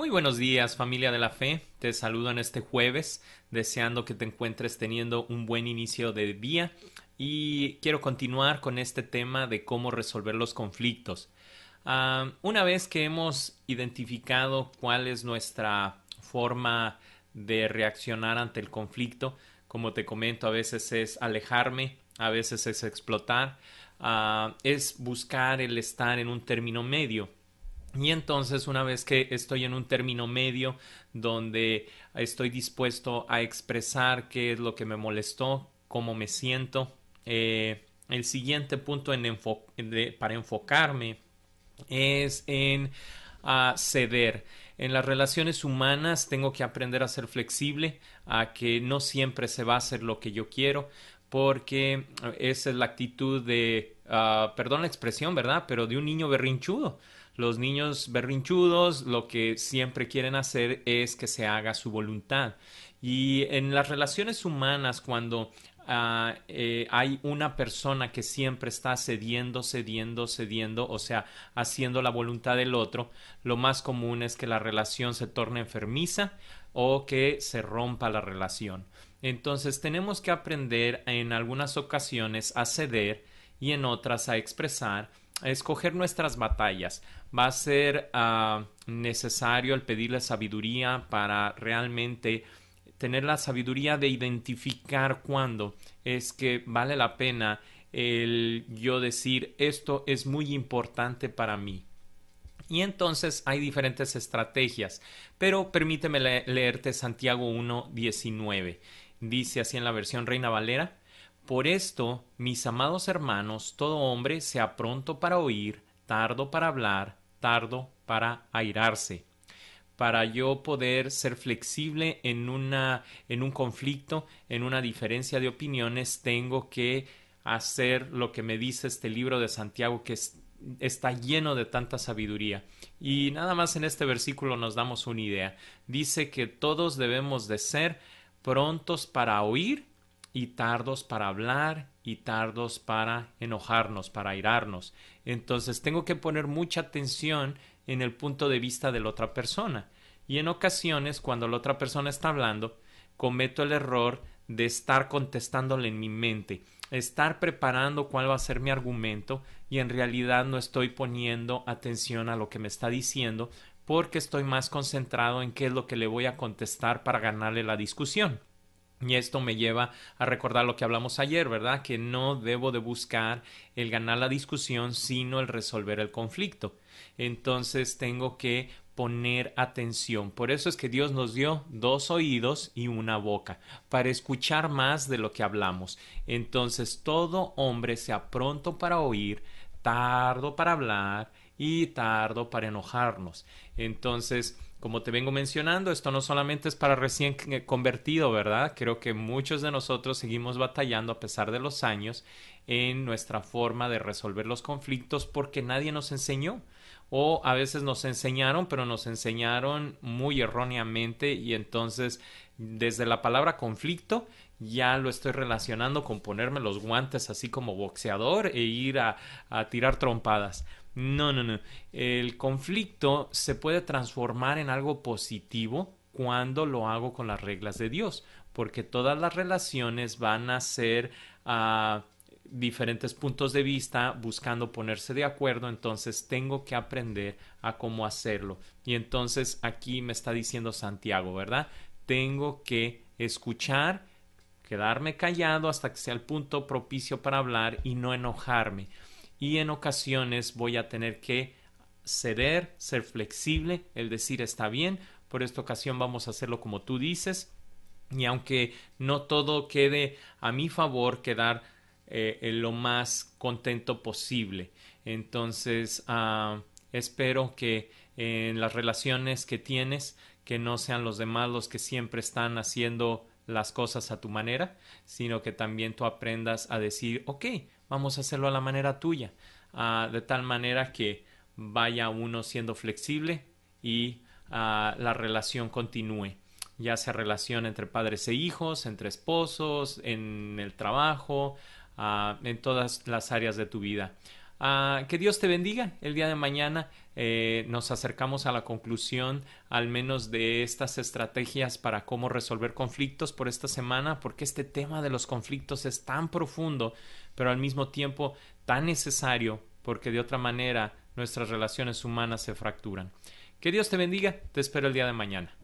Muy buenos días familia de la fe, te saludo en este jueves deseando que te encuentres teniendo un buen inicio de día y quiero continuar con este tema de cómo resolver los conflictos. Ah, una vez que hemos identificado cuál es nuestra forma de reaccionar ante el conflicto, como te comento, a veces es alejarme, a veces es explotar, ah, es buscar el estar en un término medio y entonces una vez que estoy en un término medio donde estoy dispuesto a expresar qué es lo que me molestó, cómo me siento, eh, el siguiente punto para enfocarme es en ceder. En las relaciones humanas tengo que aprender a ser flexible, a que no siempre se va a hacer lo que yo quiero, porque esa es la actitud de, ah, perdón la expresión, ¿verdad? Pero de un niño berrinchudo. Los niños berrinchudos lo que siempre quieren hacer es que se haga su voluntad. Y en las relaciones humanas, cuando ah, eh, hay una persona que siempre está cediendo, cediendo, cediendo, o sea, haciendo la voluntad del otro, lo más común es que la relación se torne enfermiza o que se rompa la relación. Entonces tenemos que aprender en algunas ocasiones a ceder y en otras a expresar escoger nuestras batallas. Va a ser ah, necesario el la sabiduría para realmente tener la sabiduría de identificar cuándo es que vale la pena el yo decir esto es muy importante para mí. Y entonces hay diferentes estrategias, pero permíteme leerte Santiago 1.19. Dice así en la versión Reina Valera, por esto, mis amados hermanos, todo hombre sea pronto para oír, tardo para hablar, tardo para airarse. Para yo poder ser flexible en, una, en un conflicto, en una diferencia de opiniones, tengo que hacer lo que me dice este libro de Santiago que está lleno de tanta sabiduría. Y nada más en este versículo nos damos una idea. Dice que todos debemos de ser prontos para oír, y tardos para hablar y tardos para enojarnos, para airarnos. Entonces tengo que poner mucha atención en el punto de vista de la otra persona. Y en ocasiones, cuando la otra persona está hablando, cometo el error de estar contestándole en mi mente, estar preparando cuál va a ser mi argumento y en realidad no estoy poniendo atención a lo que me está diciendo porque estoy más concentrado en qué es lo que le voy a contestar para ganarle la discusión. Y esto me lleva a recordar lo que hablamos ayer, ¿verdad? Que no debo de buscar el ganar la discusión, sino el resolver el conflicto. Entonces tengo que poner atención. Por eso es que Dios nos dio dos oídos y una boca, para escuchar más de lo que hablamos. Entonces todo hombre sea pronto para oír, tardo para hablar y tardo para enojarnos. Entonces, como te vengo mencionando, esto no solamente es para recién eh, convertido, ¿verdad? Creo que muchos de nosotros seguimos batallando a pesar de los años en nuestra forma de resolver los conflictos porque nadie nos enseñó. O a veces nos enseñaron, pero nos enseñaron muy erróneamente y entonces desde la palabra conflicto ya lo estoy relacionando con ponerme los guantes así como boxeador e ir a, a tirar trompadas. No, no, no. El conflicto se puede transformar en algo positivo cuando lo hago con las reglas de Dios, porque todas las relaciones van a ser a diferentes puntos de vista buscando ponerse de acuerdo, entonces tengo que aprender a cómo hacerlo. Y entonces aquí me está diciendo Santiago, ¿verdad? Tengo que escuchar, quedarme callado hasta que sea el punto propicio para hablar y no enojarme y en ocasiones voy a tener que ceder, ser flexible, el decir está bien, por esta ocasión vamos a hacerlo como tú dices y aunque no todo quede a mi favor, quedar eh, lo más contento posible. Entonces, ah, espero que en las relaciones que tienes, que no sean los demás los que siempre están haciendo las cosas a tu manera, sino que también tú aprendas a decir, ok, vamos a hacerlo a la manera tuya, ah, de tal manera que vaya uno siendo flexible y ah, la relación continúe, ya sea relación entre padres e hijos, entre esposos, en el trabajo, ah, en todas las áreas de tu vida. Ah, que Dios te bendiga el día de mañana. Eh, nos acercamos a la conclusión al menos de estas estrategias para cómo resolver conflictos por esta semana, porque este tema de los conflictos es tan profundo, pero al mismo tiempo tan necesario, porque de otra manera nuestras relaciones humanas se fracturan. Que Dios te bendiga, te espero el día de mañana.